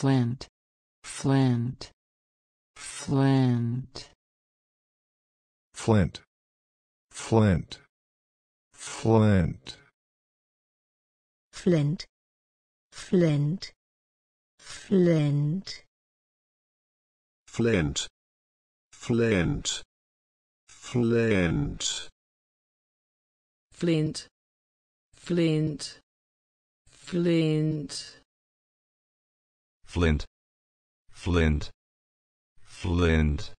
flint, flint, flint, flint, flint, flint, flint, flint, flint, flint, flint, flint, flint, flint, flint. Flint, Flint, Flint.